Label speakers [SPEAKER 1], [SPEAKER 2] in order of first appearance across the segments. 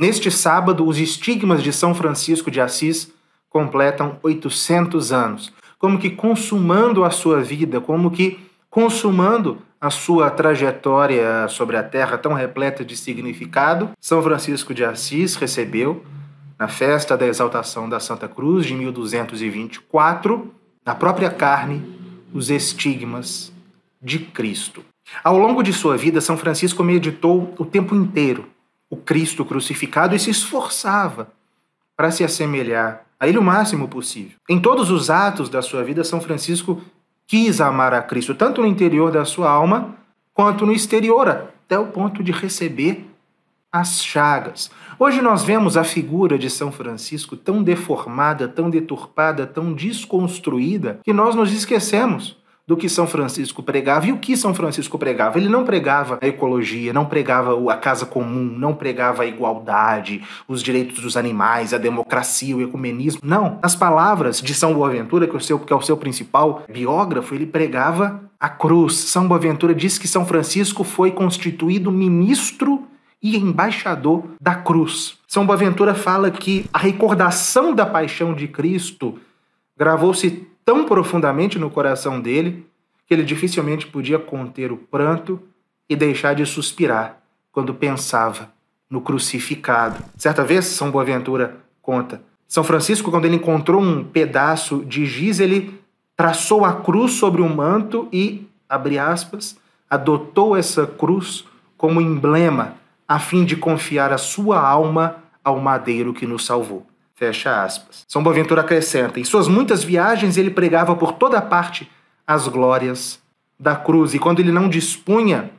[SPEAKER 1] Neste sábado, os estigmas de São Francisco de Assis completam 800 anos, como que consumando a sua vida, como que consumando a sua trajetória sobre a terra tão repleta de significado, São Francisco de Assis recebeu, na festa da exaltação da Santa Cruz de 1224, na própria carne, os estigmas de Cristo. Ao longo de sua vida, São Francisco meditou o tempo inteiro o Cristo crucificado e se esforçava para se assemelhar a ele o máximo possível. Em todos os atos da sua vida, São Francisco quis amar a Cristo, tanto no interior da sua alma quanto no exterior, até o ponto de receber as chagas. Hoje nós vemos a figura de São Francisco tão deformada, tão deturpada, tão desconstruída, que nós nos esquecemos do que São Francisco pregava. E o que São Francisco pregava? Ele não pregava a ecologia, não pregava a casa comum, não pregava a igualdade, os direitos dos animais, a democracia, o ecumenismo. Não. Nas palavras de São Boaventura, que é o seu, que é o seu principal biógrafo, ele pregava a cruz. São Boaventura diz que São Francisco foi constituído ministro e embaixador da cruz. São Boaventura fala que a recordação da paixão de Cristo gravou-se tão profundamente no coração dele que ele dificilmente podia conter o pranto e deixar de suspirar quando pensava no crucificado. Certa vez, São Boaventura conta, São Francisco, quando ele encontrou um pedaço de giz, ele traçou a cruz sobre um manto e, abre aspas, adotou essa cruz como emblema a fim de confiar a sua alma ao madeiro que nos salvou. Fecha aspas. São Boaventura acrescenta: em suas muitas viagens ele pregava por toda parte as glórias da cruz. E quando ele não dispunha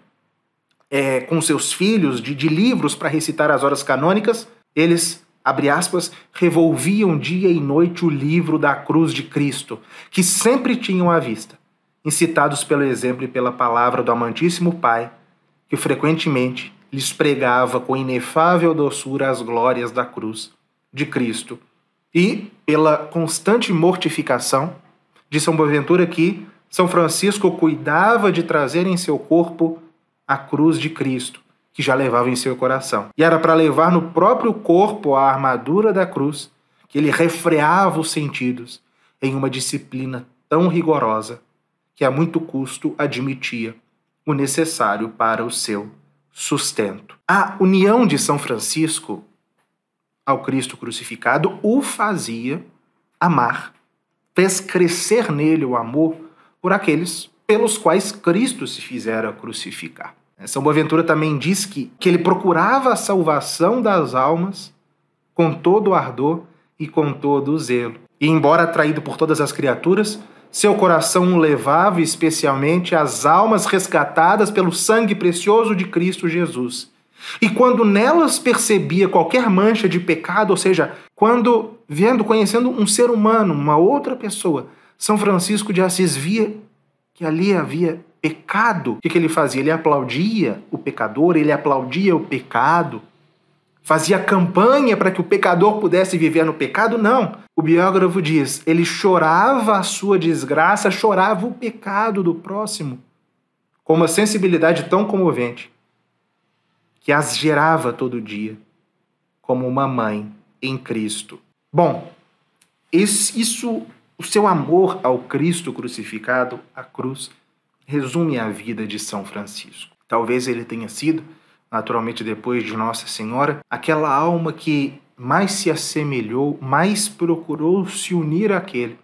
[SPEAKER 1] é, com seus filhos de, de livros para recitar as horas canônicas, eles, abre aspas, revolviam dia e noite o livro da cruz de Cristo, que sempre tinham à vista, incitados pelo exemplo e pela palavra do amantíssimo Pai, que frequentemente lhes pregava com inefável doçura as glórias da cruz de Cristo e pela constante mortificação de São Boaventura que São Francisco cuidava de trazer em seu corpo a cruz de Cristo, que já levava em seu coração. E era para levar no próprio corpo a armadura da cruz, que ele refreava os sentidos em uma disciplina tão rigorosa que a muito custo admitia o necessário para o seu sustento. A união de São Francisco ao Cristo crucificado o fazia amar, fez crescer nele o amor por aqueles pelos quais Cristo se fizera crucificar. São Boaventura também diz que, que ele procurava a salvação das almas com todo o ardor e com todo o zelo. E, embora atraído por todas as criaturas, seu coração levava especialmente às almas resgatadas pelo sangue precioso de Cristo Jesus e quando nelas percebia qualquer mancha de pecado, ou seja, quando vendo, conhecendo um ser humano, uma outra pessoa, São Francisco de Assis via que ali havia pecado. O que, ele fazia? Ele aplaudia o pecador, ele aplaudia o pecado, fazia campanha para que o pecador pudesse viver no pecado? Não. O biógrafo diz: ele chorava a sua desgraça, chorava o pecado do próximo, com uma sensibilidade tão comovente que as gerava todo dia, como uma mãe em Cristo. Bom, esse, isso, o seu amor ao Cristo crucificado, a cruz, resume a vida de São Francisco. Talvez ele tenha sido, naturalmente depois de Nossa Senhora, aquela alma que mais se assemelhou, mais procurou se unir àquele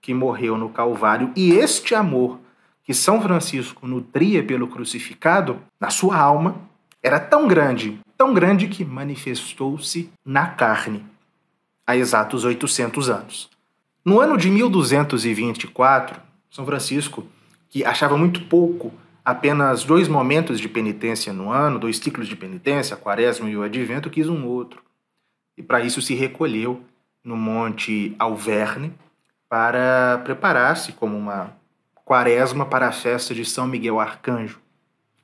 [SPEAKER 1] que morreu no Calvário. E este amor que São Francisco nutria pelo crucificado, na sua alma, era tão grande, tão grande que manifestou-se na carne, há exatos 800 anos. No ano de 1224, São Francisco, que achava muito pouco apenas dois momentos de penitência no ano, dois ciclos de penitência, quaresma e o advento, quis um outro. E para isso se recolheu no Monte Alverne para preparar-se como uma quaresma para a festa de São Miguel Arcanjo,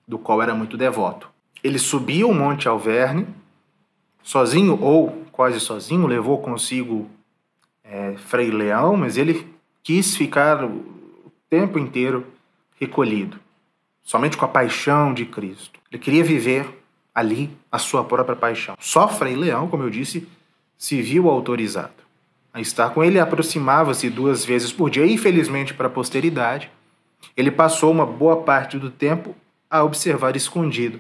[SPEAKER 1] do qual era muito devoto. Ele subiu o Monte Alverne, sozinho ou quase sozinho, levou consigo é, Frei Leão, mas ele quis ficar o tempo inteiro recolhido, somente com a paixão de Cristo. Ele queria viver ali a sua própria paixão. Só Frei Leão, como eu disse, se viu autorizado a estar com ele, aproximava-se duas vezes por dia, infelizmente para a posteridade. Ele passou uma boa parte do tempo a observar escondido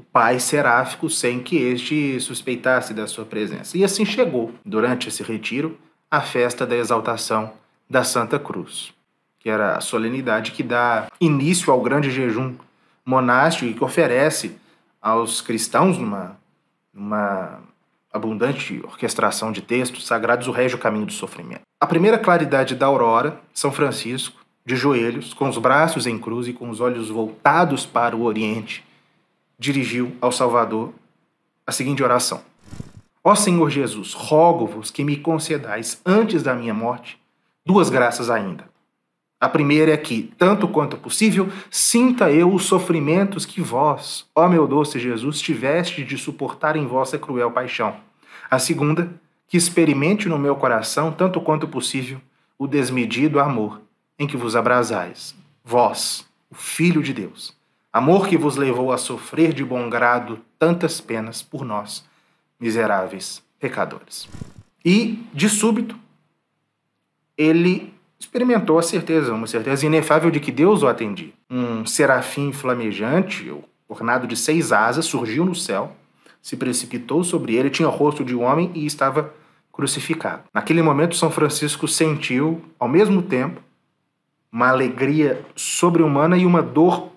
[SPEAKER 1] o pai seráfico sem que este suspeitasse da sua presença. E assim chegou, durante esse retiro, a festa da exaltação da Santa Cruz, que era a solenidade que dá início ao grande jejum monástico e que oferece aos cristãos, numa, uma abundante orquestração de textos sagrados, o régio caminho do sofrimento. A primeira claridade da aurora, São Francisco, de joelhos, com os braços em cruz e com os olhos voltados para o Oriente, dirigiu ao Salvador a seguinte oração: Ó Senhor Jesus, rogo-vos que me concedais, antes da minha morte, duas graças ainda. A primeira é que, tanto quanto possível, sinta eu os sofrimentos que vós, ó meu doce Jesus, tiveste de suportar em vossa cruel paixão. A segunda, que experimente no meu coração, tanto quanto possível, o desmedido amor em que vos abrasais, vós, o Filho de Deus Amor que vos levou a sofrer de bom grado tantas penas por nós, miseráveis pecadores. E, de súbito, ele experimentou a certeza, uma certeza inefável de que Deus o atendia. Um serafim flamejante, ornado de seis asas, surgiu no céu, se precipitou sobre ele, tinha o rosto de um homem e estava crucificado. Naquele momento, São Francisco sentiu, ao mesmo tempo, uma alegria sobre-humana e uma dor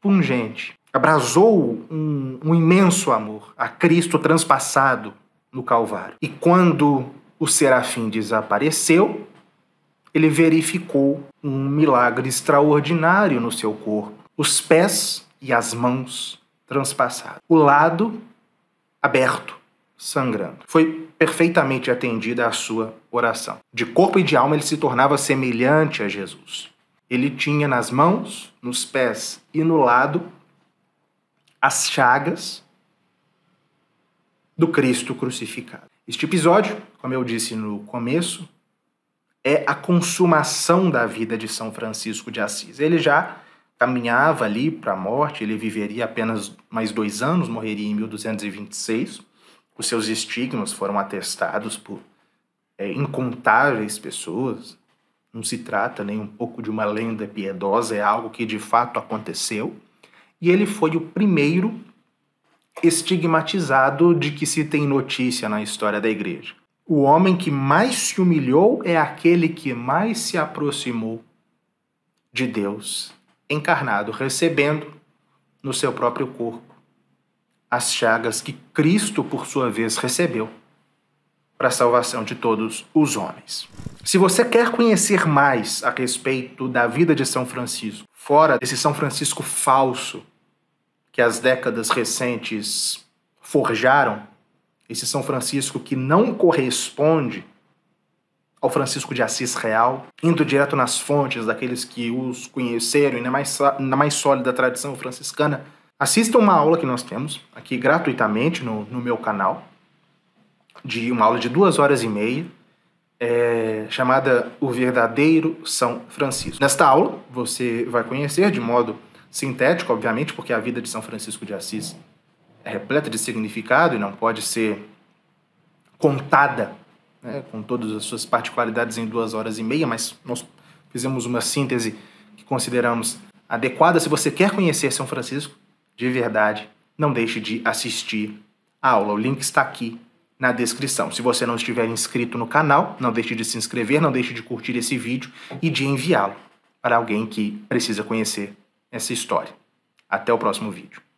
[SPEAKER 1] pungente. Abrasou um, um imenso amor a Cristo transpassado no Calvário. E quando o serafim desapareceu, ele verificou um milagre extraordinário no seu corpo: os pés e as mãos transpassados, o lado aberto, sangrando. Foi perfeitamente atendida a sua oração. De corpo e de alma, ele se tornava semelhante a Jesus. Ele tinha nas mãos, nos pés e no lado as chagas do Cristo crucificado. Este episódio, como eu disse no começo, é a consumação da vida de São Francisco de Assis. Ele já caminhava ali para a morte, ele viveria apenas mais dois anos, morreria em 1226. Os seus estigmas foram atestados por é, incontáveis pessoas, não se trata nem um pouco de uma lenda piedosa, é algo que de fato aconteceu. E ele foi o primeiro estigmatizado de que se tem notícia na história da igreja. O homem que mais se humilhou é aquele que mais se aproximou de Deus encarnado, recebendo no seu próprio corpo as chagas que Cristo, por sua vez, recebeu para a salvação de todos os homens. Se você quer conhecer mais a respeito da vida de São Francisco, fora desse São Francisco falso que as décadas recentes forjaram, esse São Francisco que não corresponde ao Francisco de Assis real, indo direto nas fontes daqueles que os conheceram e na mais, na mais sólida tradição franciscana, assista uma aula que nós temos aqui gratuitamente no, no meu canal, de uma aula de duas horas e meia, é, chamada O Verdadeiro São Francisco. Nesta aula, você vai conhecer de modo sintético, obviamente, porque a vida de São Francisco de Assis é repleta de significado e não pode ser contada né, com todas as suas particularidades em duas horas e meia, mas nós fizemos uma síntese que consideramos adequada. Se você quer conhecer São Francisco de verdade, não deixe de assistir a aula. O link está aqui na descrição. Se você não estiver inscrito no canal, não deixe de se inscrever, não deixe de curtir esse vídeo e de enviá-lo para alguém que precisa conhecer essa história. Até o próximo vídeo.